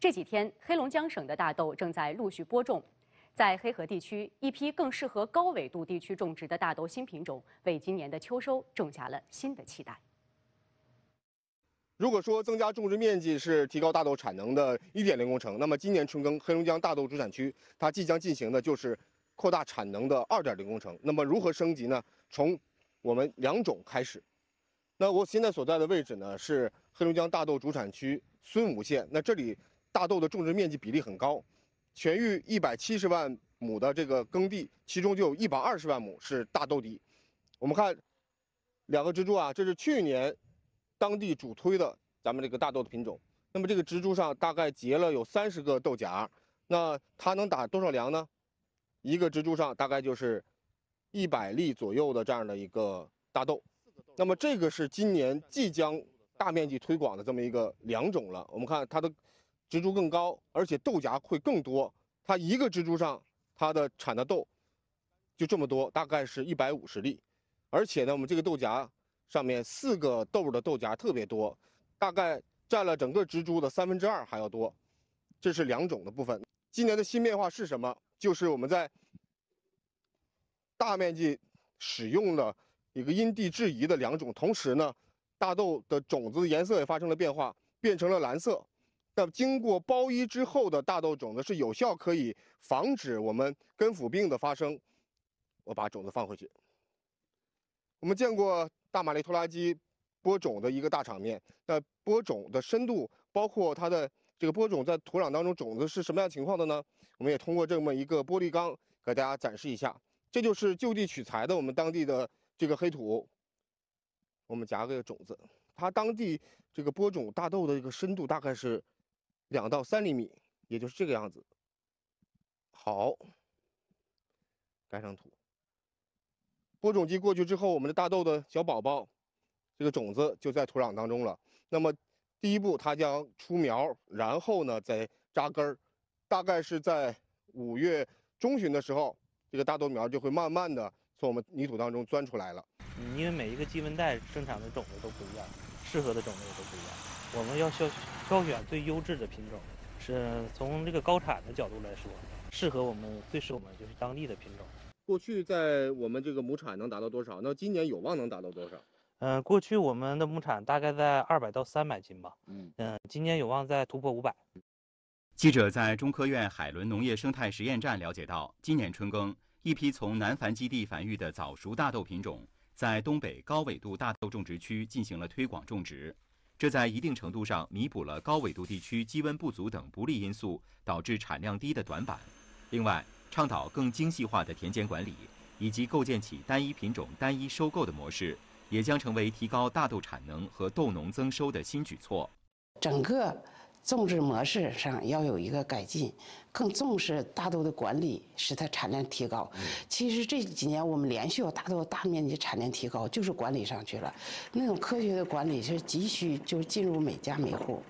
这几天，黑龙江省的大豆正在陆续播种，在黑河地区，一批更适合高纬度地区种植的大豆新品种，为今年的秋收种下了新的期待。如果说增加种植面积是提高大豆产能的一点零工程，那么今年春耕，黑龙江大豆主产区它即将进行的就是扩大产能的二点零工程。那么如何升级呢？从我们良种开始。那我现在所在的位置呢，是黑龙江大豆主产区孙吴县。那这里。大豆的种植面积比例很高，全域一百七十万亩的这个耕地，其中就有一百二十万亩是大豆地。我们看两个植株啊，这是去年当地主推的咱们这个大豆的品种。那么这个植株上大概结了有三十个豆荚，那它能打多少粮呢？一个植株上大概就是一百粒左右的这样的一个大豆。那么这个是今年即将大面积推广的这么一个良种了。我们看它的。植株更高，而且豆荚会更多。它一个植株上，它的产的豆就这么多，大概是一百五十粒。而且呢，我们这个豆荚上面四个豆的豆荚特别多，大概占了整个植株的三分之二还要多。这是两种的部分。今年的新变化是什么？就是我们在大面积使用了一个因地制宜的两种，同时呢，大豆的种子颜色也发生了变化，变成了蓝色。那经过包衣之后的大豆种子是有效，可以防止我们根腐病的发生。我把种子放回去。我们见过大马力拖拉机播种的一个大场面。那播种的深度，包括它的这个播种在土壤当中，种子是什么样情况的呢？我们也通过这么一个玻璃缸给大家展示一下。这就是就地取材的我们当地的这个黑土。我们夹个种子，它当地这个播种大豆的一个深度大概是。两到三厘米，也就是这个样子。好，盖上土。播种机过去之后，我们的大豆的小宝宝，这个种子就在土壤当中了。那么，第一步它将出苗，然后呢再扎根儿。大概是在五月中旬的时候，这个大豆苗就会慢慢的从我们泥土当中钻出来了。因为每一个积温带生产的种子都不一样，适合的种子也都不一样。我们要挑挑选最优质的品种，是从这个高产的角度来说，适合我们，最适合我们就是当地的品种。过去在我们这个亩产能达到多少？那今年有望能达到多少？嗯，过去我们的亩产大概在二百到三百斤吧。嗯嗯，今年有望再突破五百。记者在中科院海伦农业生态实验站了解到，今年春耕，一批从南繁基地繁育的早熟大豆品种，在东北高纬度大豆种植区进行了推广种植。这在一定程度上弥补了高纬度地区积温不足等不利因素导致产量低的短板。另外，倡导更精细化的田间管理，以及构建起单一品种、单一收购的模式，也将成为提高大豆产能和豆农增收的新举措。整个。种植模式上要有一个改进，更重视大豆的管理，使它产量提高。其实这几年我们连续有大豆大面积产量提高，就是管理上去了。那种科学的管理是急需，就进入每家每户。